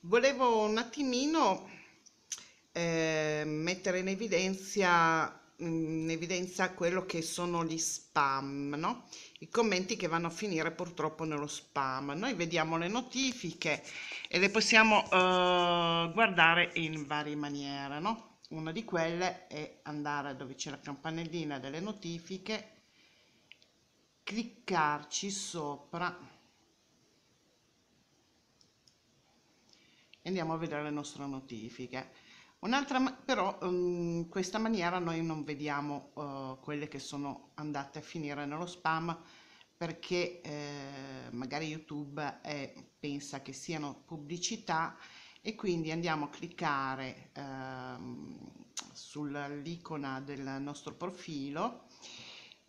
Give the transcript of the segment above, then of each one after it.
Volevo un attimino eh, mettere in evidenza in evidenza quello che sono gli spam, no? i commenti che vanno a finire purtroppo nello spam. Noi vediamo le notifiche e le possiamo uh, guardare in varie maniere. No? Una di quelle è andare dove c'è la campanellina delle notifiche cliccarci sopra e andiamo a vedere le nostre notifiche un'altra però in mm, questa maniera noi non vediamo uh, quelle che sono andate a finire nello spam perché eh, magari youtube è, eh, pensa che siano pubblicità e quindi andiamo a cliccare eh, sull'icona del nostro profilo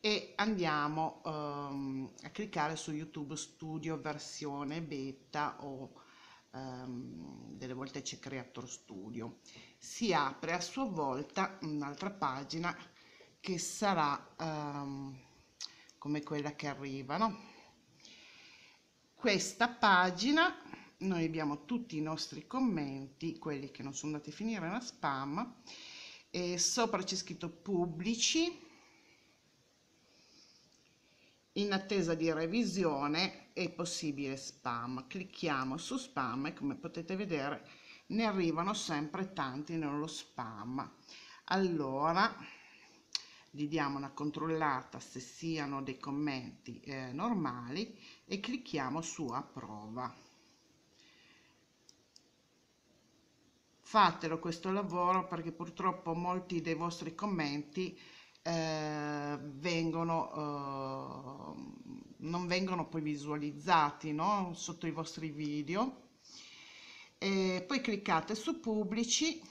e andiamo um, a cliccare su YouTube Studio versione beta o um, delle volte c'è Creator Studio. Si apre a sua volta un'altra pagina che sarà um, come quella che arriva, no? Questa pagina noi abbiamo tutti i nostri commenti, quelli che non sono andati a finire nella spam, e sopra c'è scritto pubblici, in attesa di revisione e possibile spam. Clicchiamo su spam e come potete vedere ne arrivano sempre tanti nello spam. Allora gli diamo una controllata se siano dei commenti eh, normali e clicchiamo su approva. Fatelo questo lavoro perché purtroppo molti dei vostri commenti eh, vengono, eh, non vengono poi visualizzati no? sotto i vostri video. E poi cliccate su pubblici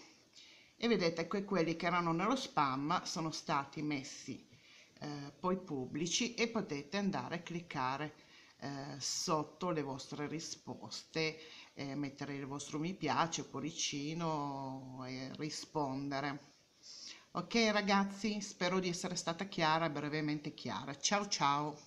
e vedete che quelli che erano nello spam sono stati messi eh, poi pubblici e potete andare a cliccare eh, sotto le vostre risposte eh, mettere il vostro mi piace cuoricino e rispondere Ok ragazzi, spero di essere stata chiara, brevemente chiara. Ciao ciao!